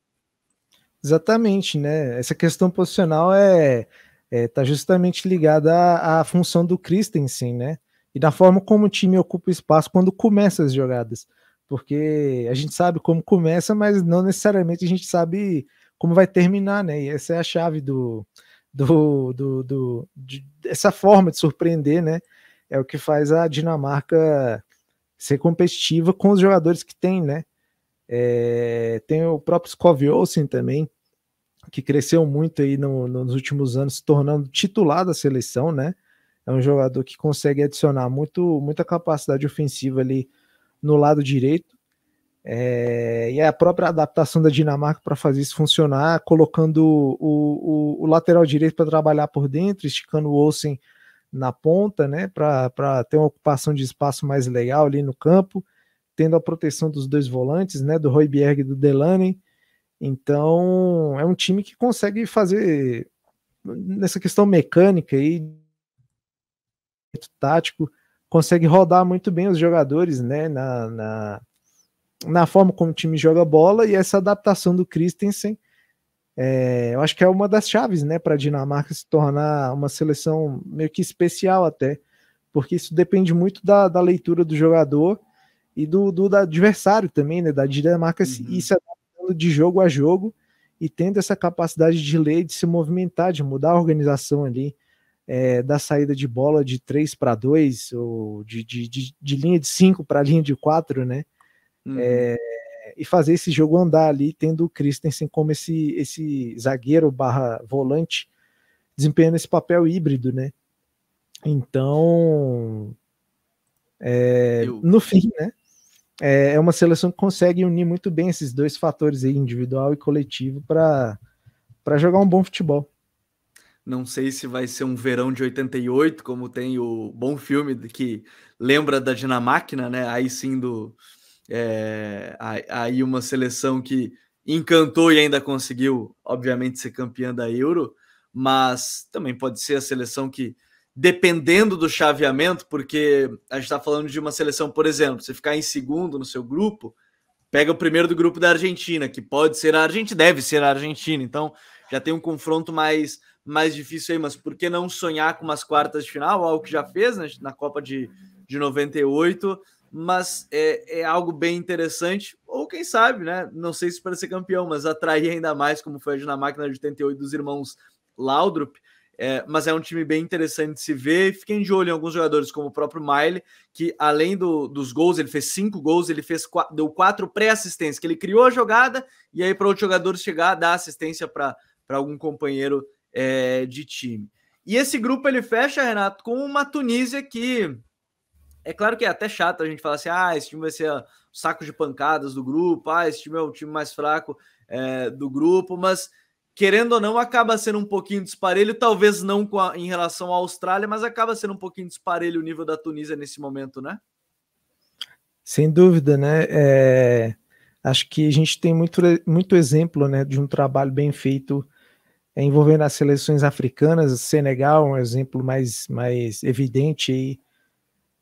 Exatamente, né? Essa questão posicional é, é tá justamente ligada à, à função do Christensen, né? e da forma como o time ocupa o espaço quando começa as jogadas. Porque a gente sabe como começa, mas não necessariamente a gente sabe como vai terminar, né? E essa é a chave do, do, do, do de, essa forma de surpreender, né? É o que faz a Dinamarca ser competitiva com os jogadores que tem, né? É, tem o próprio Skoviosen também, que cresceu muito aí no, no, nos últimos anos, se tornando titular da seleção, né? É um jogador que consegue adicionar muito, muita capacidade ofensiva ali no lado direito. É, e é a própria adaptação da Dinamarca para fazer isso funcionar, colocando o, o, o lateral direito para trabalhar por dentro, esticando o Olsen na ponta, né, para ter uma ocupação de espaço mais legal ali no campo, tendo a proteção dos dois volantes, né, do Royberg e do Delaney. Então, é um time que consegue fazer nessa questão mecânica aí tático, consegue rodar muito bem os jogadores, né, na, na, na forma como o time joga bola e essa adaptação do Christensen, é, eu acho que é uma das chaves, né, para a Dinamarca se tornar uma seleção meio que especial até, porque isso depende muito da, da leitura do jogador e do, do adversário também, né, da Dinamarca uhum. se adaptando de jogo a jogo e tendo essa capacidade de ler, de se movimentar, de mudar a organização ali, é, da saída de bola de 3 para 2, ou de, de, de, de linha de 5 para linha de 4, né? Uhum. É, e fazer esse jogo andar ali, tendo o Christensen como esse, esse zagueiro barra volante, desempenhando esse papel híbrido, né? Então, é, Eu... no fim, né? É uma seleção que consegue unir muito bem esses dois fatores aí, individual e coletivo, para jogar um bom futebol. Não sei se vai ser um verão de 88, como tem o bom filme que lembra da Dinamáquina, né? Aí sim do é, aí uma seleção que encantou e ainda conseguiu, obviamente, ser campeã da Euro, mas também pode ser a seleção que, dependendo do chaveamento, porque a gente está falando de uma seleção, por exemplo, você ficar em segundo no seu grupo, pega o primeiro do grupo da Argentina, que pode ser a Argentina, deve ser a Argentina, então já tem um confronto mais mais difícil aí, mas por que não sonhar com umas quartas de final, algo que já fez né, na Copa de, de 98, mas é, é algo bem interessante, ou quem sabe, né? Não sei se para ser campeão, mas atrair ainda mais, como foi a Dinamarca de 88 dos irmãos Laudrup. É, mas é um time bem interessante de se ver. Fiquem de olho em alguns jogadores, como o próprio Miley, que além do, dos gols, ele fez cinco gols, ele fez quatro, deu quatro pré-assistências, que ele criou a jogada e aí para outro jogador chegar, dar assistência para algum companheiro é, de time. E esse grupo ele fecha, Renato, com uma Tunísia que é claro que é até chato a gente falar assim: ah, esse time vai ser o saco de pancadas do grupo, ah, esse time é o time mais fraco é, do grupo, mas querendo ou não, acaba sendo um pouquinho desparelho, talvez não a, em relação à Austrália, mas acaba sendo um pouquinho desparelho o nível da Tunísia nesse momento, né? Sem dúvida, né? É, acho que a gente tem muito, muito exemplo né, de um trabalho bem feito é, envolvendo as seleções africanas, Senegal um exemplo mais, mais evidente aí,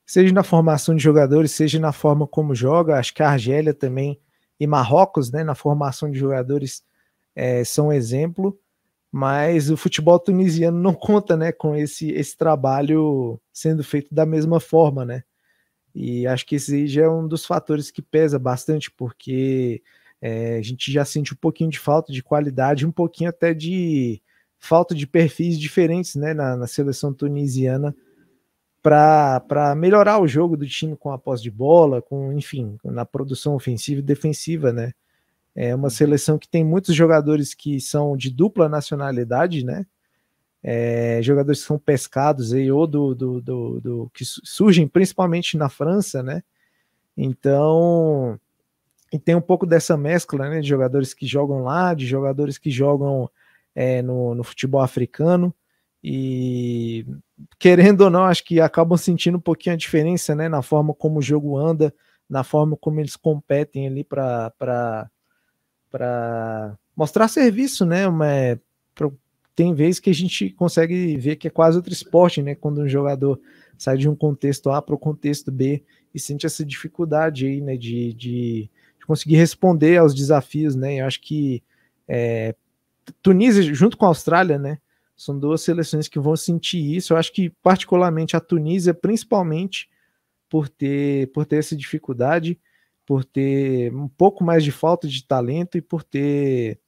seja na formação de jogadores, seja na forma como joga, acho que a Argélia também e Marrocos, né, na formação de jogadores, é, são exemplo, mas o futebol tunisiano não conta, né, com esse, esse trabalho sendo feito da mesma forma, né, e acho que esse já é um dos fatores que pesa bastante, porque é, a gente já sente um pouquinho de falta de qualidade, um pouquinho até de falta de perfis diferentes né, na, na seleção tunisiana para melhorar o jogo do time com a posse de bola, com enfim, na produção ofensiva e defensiva, né? É uma uhum. seleção que tem muitos jogadores que são de dupla nacionalidade, né? É, jogadores que são pescados aí, ou do, do, do, do que surgem principalmente na França, né? Então, e tem um pouco dessa mescla né, de jogadores que jogam lá, de jogadores que jogam é, no, no, futebol africano. E querendo ou não, acho que acabam sentindo um pouquinho a diferença né, na forma como o jogo anda, na forma como eles competem ali para mostrar serviço, né? Uma, é, pra, tem vezes que a gente consegue ver que é quase outro esporte, né? Quando um jogador sai de um contexto A para o contexto B e sente essa dificuldade aí, né? de, de conseguir responder aos desafios, né? Eu acho que é, Tunísia, junto com a Austrália, né? São duas seleções que vão sentir isso. Eu acho que, particularmente, a Tunísia, principalmente por ter, por ter essa dificuldade, por ter um pouco mais de falta de talento e por ter.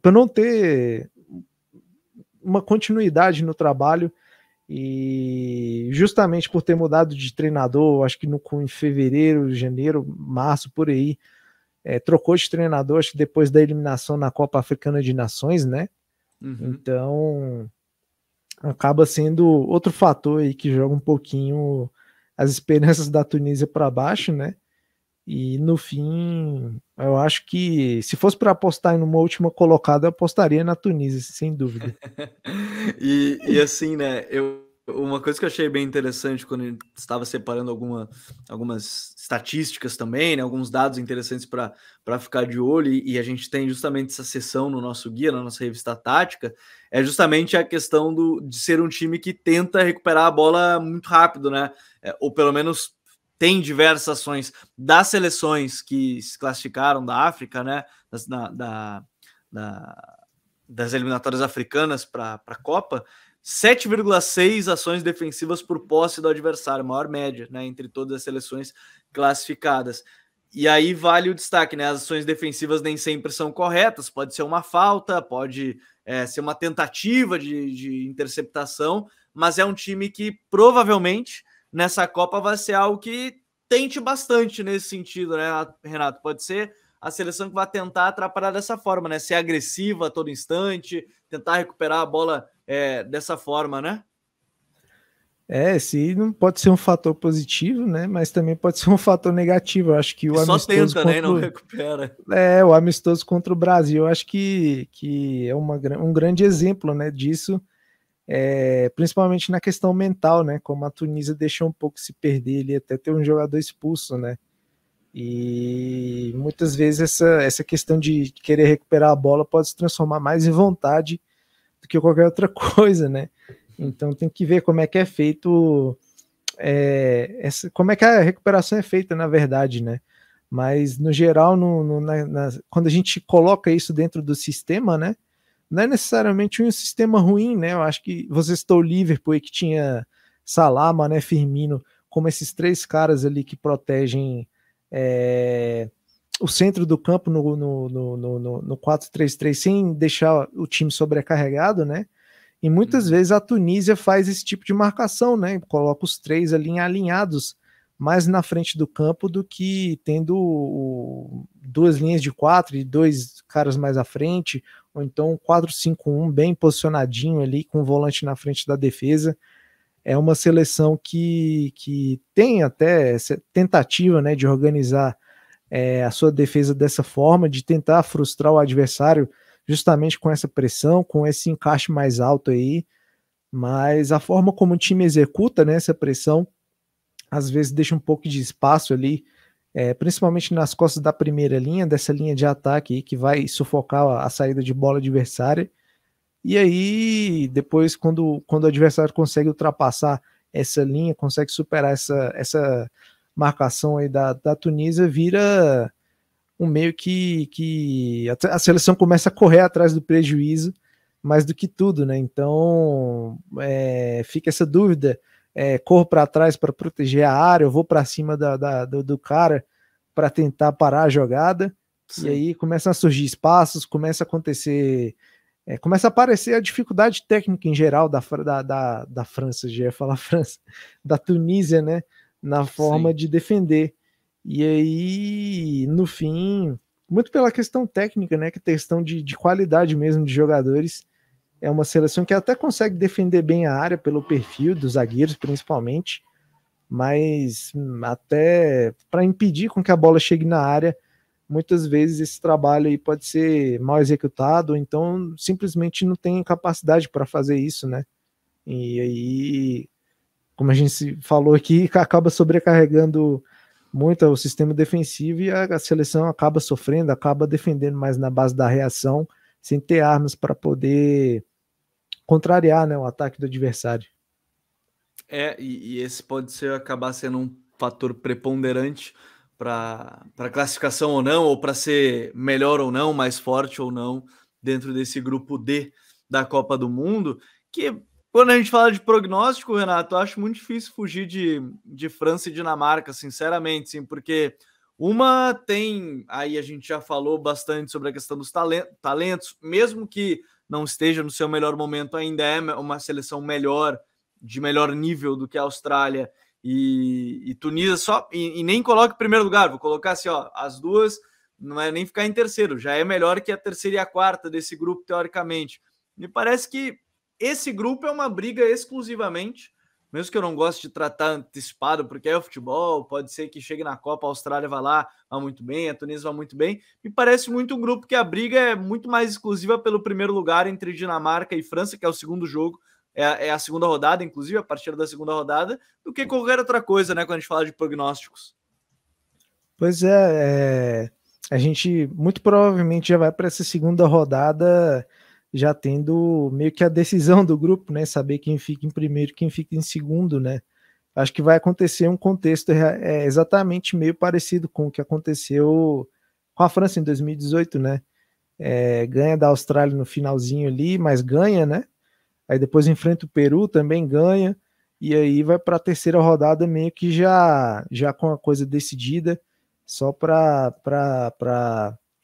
por não ter uma continuidade no trabalho e justamente por ter mudado de treinador, acho que no, em fevereiro, janeiro, março, por aí, é, trocou de treinador, acho que depois da eliminação na Copa Africana de Nações, né? Uhum. Então, acaba sendo outro fator aí que joga um pouquinho as esperanças da Tunísia para baixo, né? E no fim, eu acho que se fosse para apostar em uma última colocada, eu apostaria na Tunísia, sem dúvida. e, e, assim, né? Eu uma coisa que eu achei bem interessante quando ele estava separando alguma, algumas estatísticas também, né, alguns dados interessantes para ficar de olho, e, e, a gente tem justamente essa sessão no nosso guia, na nossa revista tática, é justamente a questão do, de ser um time que tenta recuperar a bola muito rápido, né? É, ou pelo menos tem diversas ações das seleções que se classificaram da África, né? Das, na, da, da, das eliminatórias africanas para a Copa 7,6 ações defensivas por posse do adversário, maior média, né, entre todas as seleções classificadas. E aí vale o destaque, né? As ações defensivas nem sempre são corretas, pode ser uma falta, pode é, ser uma tentativa de, de interceptação, mas é um time que provavelmente nessa Copa vai ser algo que tente bastante nesse sentido, né, Renato? Pode ser a seleção que vai tentar atrapalhar dessa forma, né? Ser agressiva a todo instante, tentar recuperar a bola é, dessa forma, né? É, se não pode ser um fator positivo, né? Mas também pode ser um fator negativo. Eu acho que o né, e amistoso só tenta, contra... né? Não recupera. É, o amistoso contra o Brasil. Eu acho que, que é uma, um grande exemplo, né? Disso, é, principalmente na questão mental, né? Como a Tunísia deixou um pouco se perder, ele até ter um jogador expulso, né? E muitas vezes essa, essa questão de querer recuperar a bola pode se transformar mais em vontade do que qualquer outra coisa, né? Então tem que ver como é que é feito, é, essa, como é que a recuperação é feita, na verdade, né? Mas no geral, no, no na, na, quando a gente coloca isso dentro do sistema, né? Não é necessariamente um sistema ruim, né? Eu acho que você estou livre Liverpool que tinha Salama, né, Firmino, como esses três caras ali que protegem é, o centro do campo no, no, no, no, no 4-3-3 sem deixar o time sobrecarregado, né? E muitas uhum. vezes a Tunísia faz esse tipo de marcação, né? Coloca os três ali alinhados mais na frente do campo do que tendo duas linhas de quatro e dois caras mais à frente, ou então um 4-5-1 bem posicionadinho ali, com o volante na frente da defesa. É uma seleção que, que tem até essa tentativa né, de organizar é, a sua defesa dessa forma, de tentar frustrar o adversário justamente com essa pressão, com esse encaixe mais alto aí. Mas a forma como o time executa né, essa pressão, às vezes deixa um pouco de espaço ali, é, principalmente nas costas da primeira linha, dessa linha de ataque aí, que vai sufocar a, a saída de bola adversária. E aí, depois, quando, quando o adversário consegue ultrapassar essa linha, consegue superar essa, essa marcação aí da, da Tunísia vira um meio que, que a, seleção começa a correr atrás do prejuízo mais do que tudo, né? Então é, fica essa dúvida: é, corro para trás para proteger a área, eu vou para cima da, da, do, do cara para tentar parar a jogada. Sim. E aí começam a surgir espaços, começa a acontecer, é, começa a aparecer a dificuldade técnica em geral da, da, da, da França, já ia falar França, da Tunísia, né? na forma Sim. de defender. E aí, no fim, muito pela questão técnica, né? Que questão de, de qualidade mesmo de jogadores. É uma seleção que até consegue defender bem a área pelo perfil dos zagueiros, principalmente, mas hum, até para impedir com que a bola chegue na área, muitas vezes esse trabalho aí pode ser mal executado, ou então simplesmente não tem capacidade para fazer isso, né? E aí como a gente falou aqui, acaba sobrecarregando muito o sistema defensivo e a seleção acaba sofrendo, acaba defendendo mais na base da reação, sem ter armas para poder contrariar né, o ataque do adversário. É, e, e esse pode ser acabar sendo um fator preponderante para classificação ou não, ou para ser melhor ou não, mais forte ou não, dentro desse grupo D da Copa do Mundo, que quando a gente fala de prognóstico, Renato, eu acho muito difícil fugir de, de França e Dinamarca, sinceramente, sim, porque uma tem, aí a gente já falou bastante sobre a questão dos talentos, mesmo que não esteja no seu melhor momento ainda, é uma seleção melhor, de melhor nível do que a Austrália e, e Tunísia, só, e, e nem coloque em primeiro lugar, vou colocar assim, ó, as duas, não é nem ficar em terceiro, já é melhor que a terceira e a quarta desse grupo, teoricamente. Me parece que esse grupo é uma briga exclusivamente, mesmo que eu não goste de tratar antecipado, porque é o futebol, pode ser que chegue na Copa, a Austrália vá lá, vá muito bem, a Tunísia vá muito bem. Me parece muito um grupo que a briga é muito mais exclusiva pelo primeiro lugar entre Dinamarca e França, que é o segundo jogo, é, a é segunda rodada, inclusive, a partir da segunda rodada, do que qualquer outra coisa, né? Quando a gente fala de prognósticos. Pois é, é a gente muito provavelmente já vai para essa segunda rodada já tendo meio que a decisão do grupo, né? Saber quem fica em primeiro e quem fica em segundo, né? Acho que vai acontecer um contexto é, exatamente meio parecido com o que aconteceu com a França em 2018, né? É, ganha da Austrália no finalzinho ali, mas ganha, né? Aí depois enfrenta o Peru, também ganha, e aí vai para a terceira rodada meio que já já com a coisa decidida, só para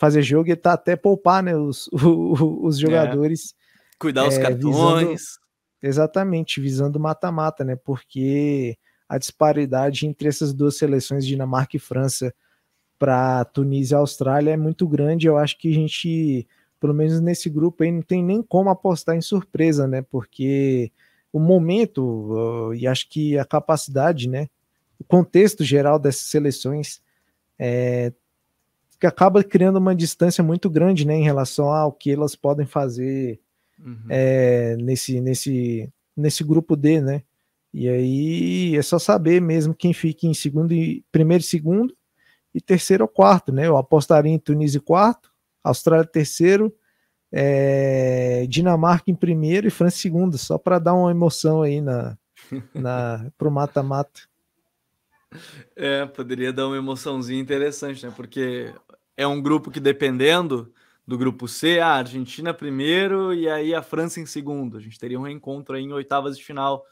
fazer jogo e tá até poupar né, os, o, os é. jogadores. É. Cuidar é, os cartões. Visando, exatamente, visando mata-mata, né? Porque a disparidade entre essas duas seleções, Dinamarca e França, para Tunísia e Austrália é muito grande. Eu acho que a gente, pelo menos nesse grupo aí, não tem nem como apostar em surpresa, né? Porque o momento e acho que a capacidade, né? O contexto geral dessas seleções é, que acaba criando uma distância muito grande né, em relação ao que elas podem fazer uhum. é, nesse, nesse, nesse grupo D, né? E aí é só saber mesmo quem fica em segundo e primeiro e segundo e terceiro ou quarto, né? Eu apostaria em Tunísia quarto, Austrália terceiro, é, Dinamarca em primeiro e França em segundo, só para dar uma emoção aí na, na pro mata-mata. É, poderia dar uma emoçãozinha interessante, né? Porque é um grupo que, dependendo do grupo C, ah, a Argentina primeiro e aí a França em segundo. A gente teria um encontro aí em oitavas de final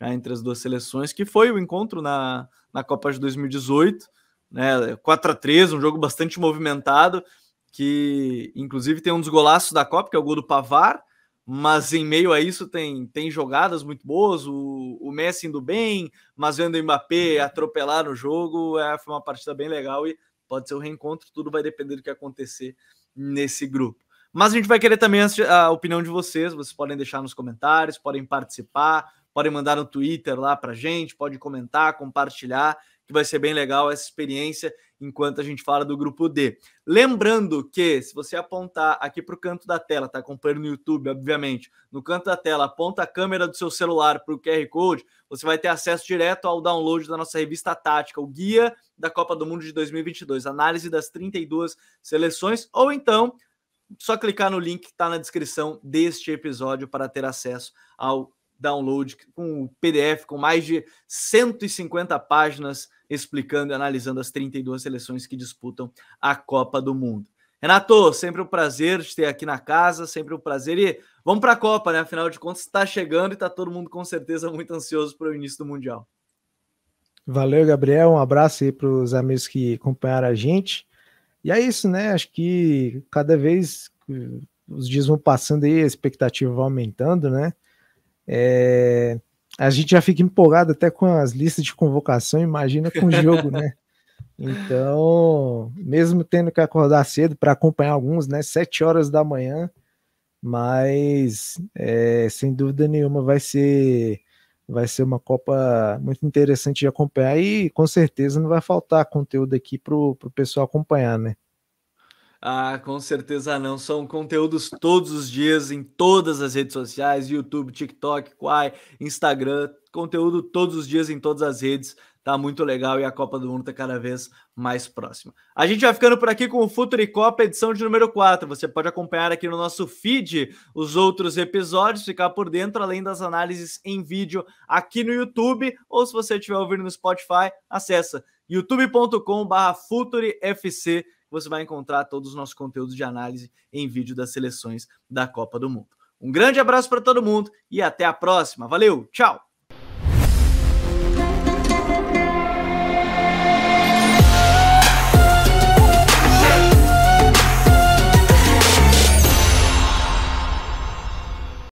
né, entre as duas seleções, que foi o encontro na, na Copa de 2018, né? 4 a 3 um jogo bastante movimentado, que inclusive tem um dos golaços da Copa, que é o gol do Pavar, mas em meio a isso tem, tem jogadas muito boas, o, o Messi indo bem, mas vendo o Mbappé uhum. atropelar no jogo, é, foi uma partida bem legal e pode ser o um reencontro, tudo vai depender do que acontecer nesse grupo. Mas a gente vai querer também a, opinião de vocês, vocês podem deixar nos comentários, podem participar, podem mandar no Twitter lá para gente, podem comentar, compartilhar, que vai ser bem legal essa experiência enquanto a gente fala do grupo D. Lembrando que, se você apontar aqui para o canto da tela, tá acompanhando no YouTube, obviamente, no canto da tela, aponta a câmera do seu celular para o QR Code, você vai ter acesso direto ao download da nossa revista tática, o Guia da Copa do Mundo de 2022, análise das 32 seleções, ou então só clicar no link que está na descrição deste episódio para ter acesso ao download com o PDF com mais de 150 páginas explicando e analisando as 32 seleções que disputam a Copa do Mundo. Renato, sempre um prazer te ter aqui na casa, sempre um prazer. E vamos para a Copa, né? Afinal de contas, está chegando e está todo mundo com certeza muito ansioso para o início do Mundial. Valeu, Gabriel. Um abraço aí para os amigos que acompanharam a gente. E é isso, né? Acho que cada vez eh, os dias vão passando e a expectativa vai aumentando, né? É a gente já fica empolgado até com as listas de convocação, imagina com o jogo, né? Então, mesmo tendo que acordar cedo para acompanhar alguns, né? Sete horas da manhã, mas é, sem dúvida nenhuma vai ser vai ser uma Copa muito interessante de acompanhar e com certeza não vai faltar conteúdo aqui para o pessoal acompanhar, né? Ah, com certeza não. São conteúdos todos os dias em todas as redes sociais: YouTube, TikTok, Quai, Instagram. Conteúdo todos os dias em todas as redes. Tá muito legal e a Copa do Mundo tá cada vez mais próxima. A gente vai ficando por aqui com o Futuri Copa, edição de número 4. Você pode acompanhar aqui no nosso feed os outros episódios, ficar por dentro, além das análises em vídeo aqui no YouTube, ou se você estiver ouvindo no Spotify, acessa youtube.com/futurefc você vai encontrar todos os nossos conteúdos de análise em vídeo das seleções da Copa do Mundo. Um grande abraço para todo mundo e até a próxima. Valeu, tchau!